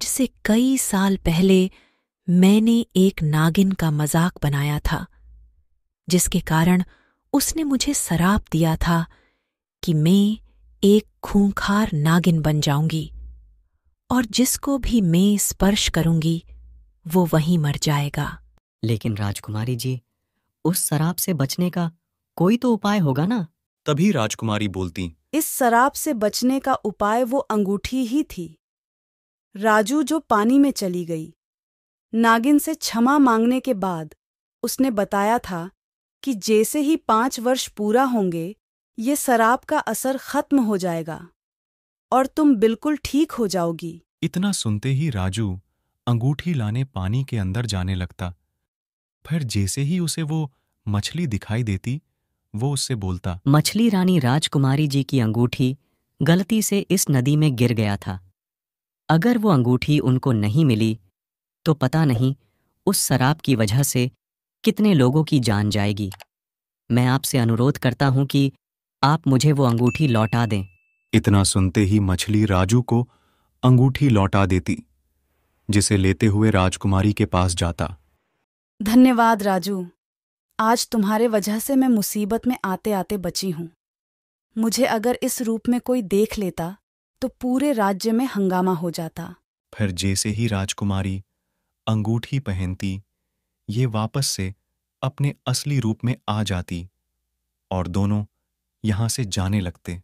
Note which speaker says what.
Speaker 1: आज से कई साल पहले मैंने एक नागिन का मजाक बनाया था जिसके कारण उसने मुझे सराप दिया था कि मैं एक खूंखार नागिन बन जाऊंगी और जिसको भी मैं स्पर्श करूंगी वो वहीं मर जाएगा
Speaker 2: लेकिन राजकुमारी जी उस शराब से बचने का कोई तो उपाय होगा ना तभी
Speaker 3: राजकुमारी बोलती
Speaker 4: इस शराब से बचने का उपाय वो अंगूठी ही थी राजू जो पानी में चली गई नागिन से क्षमा मांगने के बाद उसने बताया था कि जैसे ही पांच वर्ष पूरा होंगे ये शराब का असर खत्म हो जाएगा और तुम बिल्कुल ठीक हो जाओगी
Speaker 3: इतना सुनते ही राजू अंगूठी लाने पानी के अंदर जाने लगता फिर जैसे
Speaker 2: ही उसे वो मछली दिखाई देती वो उससे बोलता मछली रानी राजकुमारी जी की अंगूठी गलती से इस नदी में गिर गया था अगर वो अंगूठी उनको नहीं मिली तो पता नहीं उस शराब की वजह से कितने लोगों की जान जाएगी मैं आपसे अनुरोध करता हूं कि आप मुझे वो अंगूठी लौटा दें
Speaker 3: इतना सुनते ही मछली राजू को अंगूठी लौटा देती जिसे लेते हुए राजकुमारी के पास जाता
Speaker 4: धन्यवाद राजू आज तुम्हारे वजह से मैं मुसीबत में आते आते बची हूं मुझे अगर इस रूप में कोई देख लेता तो पूरे राज्य में हंगामा हो जाता
Speaker 3: फिर जैसे ही राजकुमारी अंगूठी पहनती ये वापस से अपने असली रूप में आ जाती और दोनों यहां से जाने लगते